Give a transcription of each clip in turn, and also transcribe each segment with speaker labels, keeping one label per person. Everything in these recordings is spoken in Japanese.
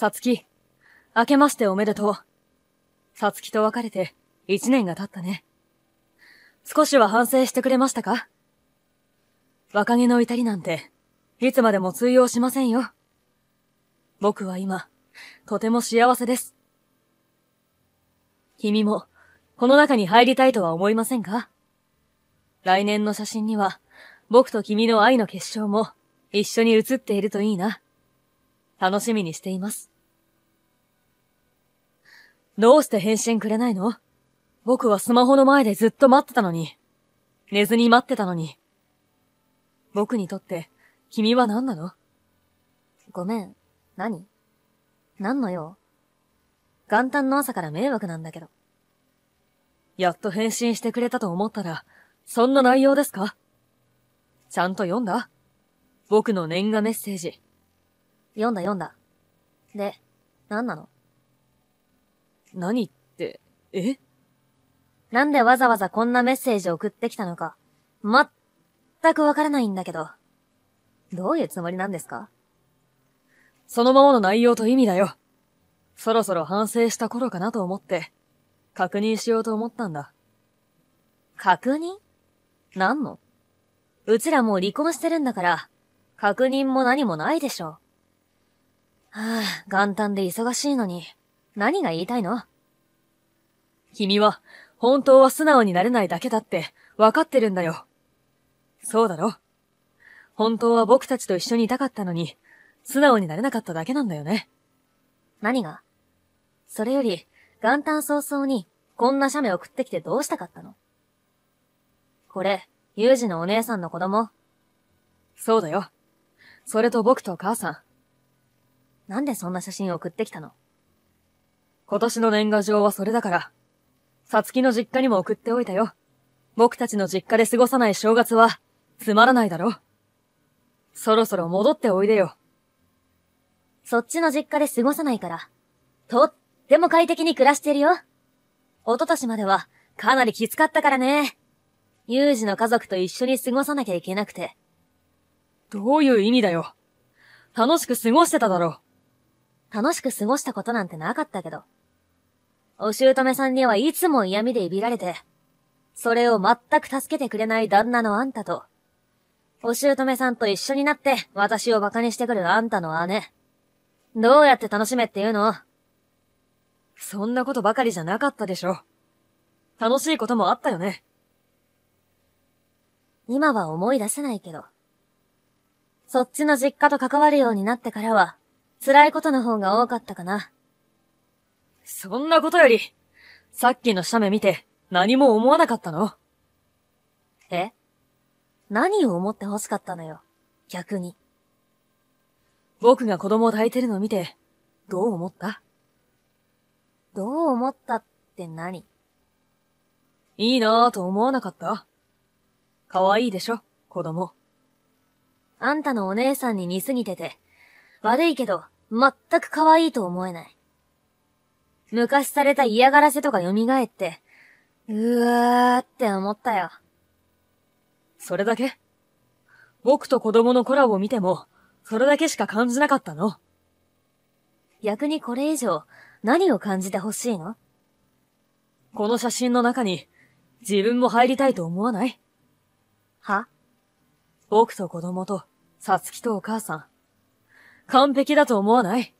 Speaker 1: さつき、明けましておめでとう。さつきと別れて一年が経ったね。少しは反省してくれましたか若気の至りなんて、いつまでも通用しませんよ。僕は今、とても幸せです。君も、この中に入りたいとは思いませんか来年の写真には、僕と君の愛の結晶も、一緒に写っているといいな。楽しみにしています。どうして返信くれないの僕はスマホの前でずっと待ってたのに。寝ずに待ってたのに。僕にとって、君は何なのごめん。何何の用元旦の朝から迷惑なんだけど。やっと返信してくれたと思ったら、そんな内容ですかちゃんと読んだ僕の年賀メッセージ。読んだ読んだ。で、何なの何って、えなんでわざわざこんなメッセージを送ってきたのか、まったくわからないんだけど。どういうつもりなんですかそのままの内容と意味だよ。そろそろ反省した頃かなと思って、確認しようと思ったんだ。確認何のうちらもう離婚してるんだから、確認も何もないでしょあ、元旦で忙しいのに、何が言いたいの君は、本当は素直になれないだけだって、わかってるんだよ。そうだろ本当は僕たちと一緒にいたかったのに、素直になれなかっただけなんだよね。何がそれより、元旦早々に、こんな写メ送ってきてどうしたかったのこれ、ユージのお姉さんの子供そうだよ。それと僕と母さん。なんでそんな写真を送ってきたの今年の年賀状はそれだから、さつきの実家にも送っておいたよ。僕たちの実家で過ごさない正月は、つまらないだろ。そろそろ戻っておいでよ。そっちの実家で過ごさないから、とっても快適に暮らしてるよ。おととしまでは、かなりきつかったからね。ユージの家族と一緒に過ごさなきゃいけなくて。どういう意味だよ。楽しく過ごしてただろう。楽しく過ごしたことなんてなかったけど。お姑さんにはいつも嫌味でいびられて、それを全く助けてくれない旦那のあんたと、お姑さんと一緒になって私を馬鹿にしてくるあんたの姉。どうやって楽しめっていうのそんなことばかりじゃなかったでしょ。楽しいこともあったよね。今は思い出せないけど。そっちの実家と関わるようになってからは、辛いことの方が多かったかな。そんなことより、さっきの写メ見て何も思わなかったのえ何を思って欲しかったのよ、逆に。僕が子供を抱いてるのを見て、どう思ったどう思ったって何いいなぁと思わなかった可愛いでしょ、子供。あんたのお姉さんに似すぎてて、悪いけど、全く可愛いと思えない。昔された嫌がらせとか蘇って、うわーって思ったよ。それだけ僕と子供のコラボを見ても、それだけしか感じなかったの逆にこれ以上、何を感じてほしいのこの写真の中に、自分も入りたいと思わないは僕と子供と、さつきとお母さん、完璧だと思わない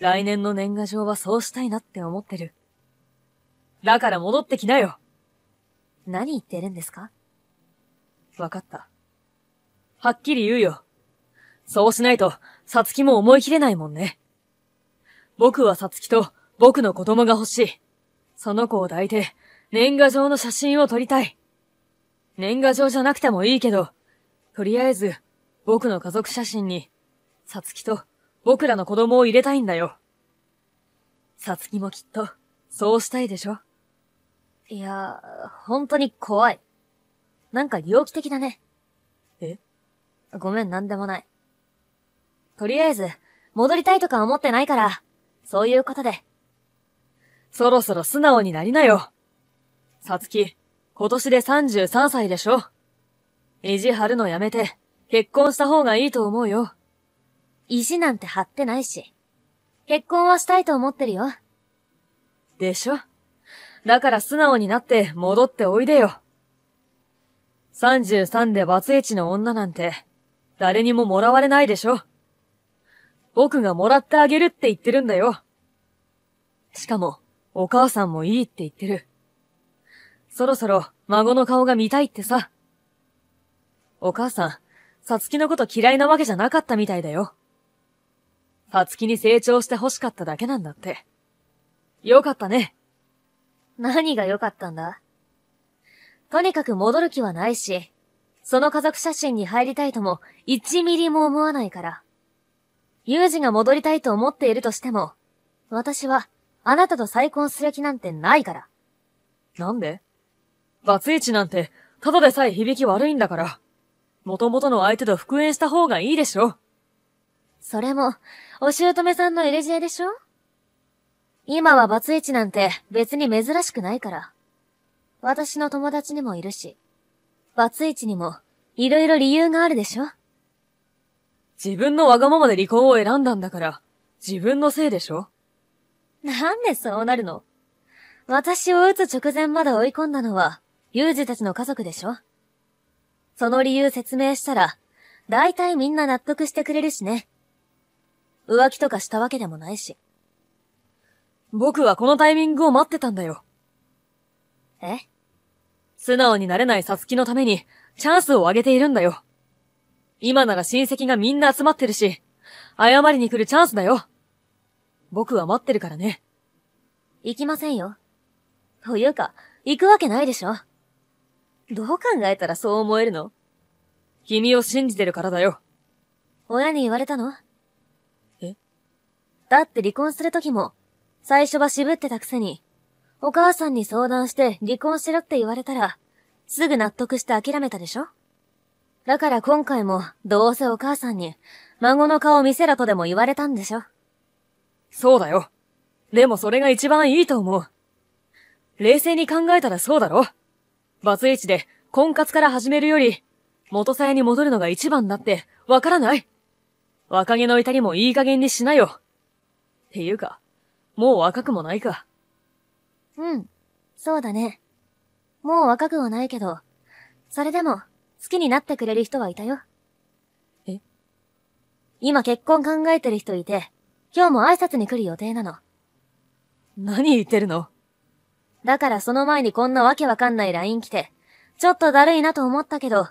Speaker 1: 来年の年賀状はそうしたいなって思ってる。だから戻ってきなよ何言ってるんですかわかった。はっきり言うよ。そうしないと、さつきも思い切れないもんね。僕はさつきと僕の子供が欲しい。その子を抱いて、年賀状の写真を撮りたい。年賀状じゃなくてもいいけど、とりあえず、僕の家族写真にさつきと僕らの子供を入れたいんだよ。さつきもきっと、そうしたいでしょいや、本当に怖い。なんか猟奇的だね。えごめん、なんでもない。とりあえず、戻りたいとか思ってないから、そういうことで。そろそろ素直になりなよ。さつき、今年で33歳でしょ意地張るのやめて、結婚した方がいいと思うよ。意地なんて張ってないし。結婚はしたいと思ってるよ。でしょだから素直になって戻っておいでよ。33でバツイチの女なんて、誰にももらわれないでしょ。僕がもらってあげるって言ってるんだよ。しかも、お母さんもいいって言ってる。そろそろ孫の顔が見たいってさ。お母さん、さつきのこと嫌いなわけじゃなかったみたいだよ。サツキに成長して欲しかっただけなんだって。よかったね。何が良かったんだとにかく戻る気はないし、その家族写真に入りたいとも1ミリも思わないから。ユージが戻りたいと思っているとしても、私はあなたと再婚する気なんてないから。なんでバツイチなんて、ただでさえ響き悪いんだから。元々の相手と復縁した方がいいでしょそれも、お姑さんのエレジエでしょ今はバツイチなんて別に珍しくないから。私の友達にもいるし、バツイチにも色々理由があるでしょ自分のわがままで離婚を選んだんだから、自分のせいでしょなんでそうなるの私を撃つ直前まで追い込んだのは、ユージたちの家族でしょその理由説明したら、大体みんな納得してくれるしね。浮気とかしたわけでもないし。僕はこのタイミングを待ってたんだよ。え素直になれないサツキのために、チャンスをあげているんだよ。今なら親戚がみんな集まってるし、謝りに来るチャンスだよ。僕は待ってるからね。行きませんよ。というか、行くわけないでしょ。どう考えたらそう思えるの君を信じてるからだよ。親に言われたのだって離婚する時も、最初は渋ってたくせに、お母さんに相談して離婚しろって言われたら、すぐ納得して諦めたでしょだから今回も、どうせお母さんに、孫の顔見せろとでも言われたんでしょそうだよ。でもそれが一番いいと思う。冷静に考えたらそうだろバツイチで婚活から始めるより、元さえに戻るのが一番だって、わからない若気の至りもいい加減にしなよ。ていうか、もう若くもないか。うん。そうだね。もう若くはないけど、それでも、好きになってくれる人はいたよ。え今結婚考えてる人いて、今日も挨拶に来る予定なの。何言ってるのだからその前にこんなわけわかんない LINE 来て、ちょっとだるいなと思ったけど、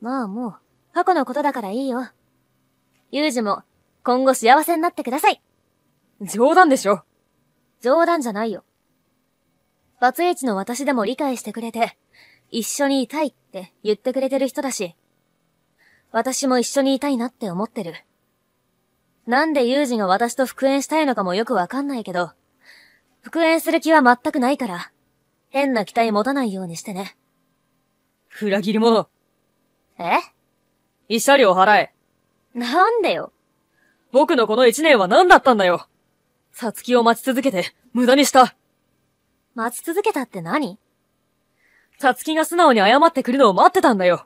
Speaker 1: まあもう、過去のことだからいいよ。ユージも、今後幸せになってください冗談でしょ。冗談じゃないよ。バツイチの私でも理解してくれて、一緒にいたいって言ってくれてる人だし、私も一緒にいたいなって思ってる。なんでユージが私と復縁したいのかもよくわかんないけど、復縁する気は全くないから、変な期待持たないようにしてね。裏切り者。え慰謝料払え。なんでよ。僕のこの一年は何だったんだよ。さつきを待ち続けて、無駄にした。待ち続けたって何さつきが素直に謝ってくるのを待ってたんだよ。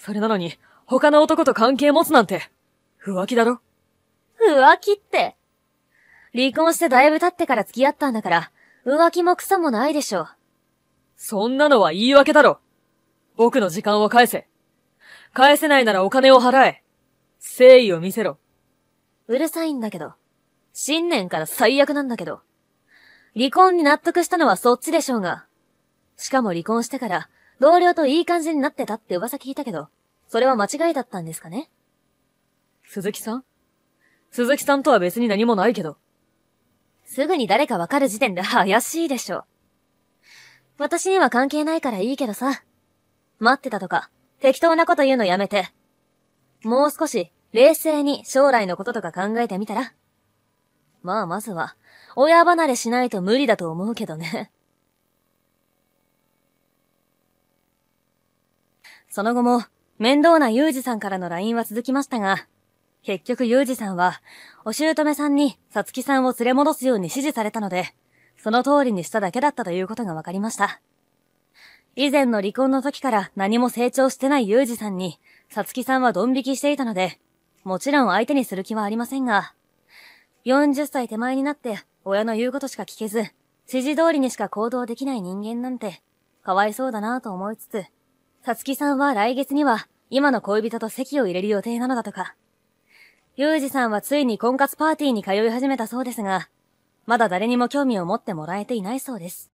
Speaker 1: それなのに、他の男と関係持つなんて、浮気だろ浮気って。離婚してだいぶ経ってから付き合ったんだから、浮気も草もないでしょ。そんなのは言い訳だろ。僕の時間を返せ。返せないならお金を払え。誠意を見せろ。うるさいんだけど。新年から最悪なんだけど。離婚に納得したのはそっちでしょうが。しかも離婚してから、同僚といい感じになってたって噂聞いたけど、それは間違いだったんですかね鈴木さん鈴木さんとは別に何もないけど。すぐに誰かわかる時点で怪しいでしょ。私には関係ないからいいけどさ。待ってたとか、適当なこと言うのやめて。もう少し、冷静に将来のこととか考えてみたらまあまずは、親離れしないと無理だと思うけどね。その後も、面倒なユージさんからの LINE は続きましたが、結局ユージさんは、お姑さんにさつきさんを連れ戻すように指示されたので、その通りにしただけだったということが分かりました。以前の離婚の時から何も成長してないユージさんに、さつきさんはドン引きしていたので、もちろん相手にする気はありませんが、40歳手前になって親の言うことしか聞けず、指示通りにしか行動できない人間なんて、かわいそうだなと思いつつ、さつきさんは来月には今の恋人と席を入れる予定なのだとか。ゆうじさんはついに婚活パーティーに通い始めたそうですが、まだ誰にも興味を持ってもらえていないそうです。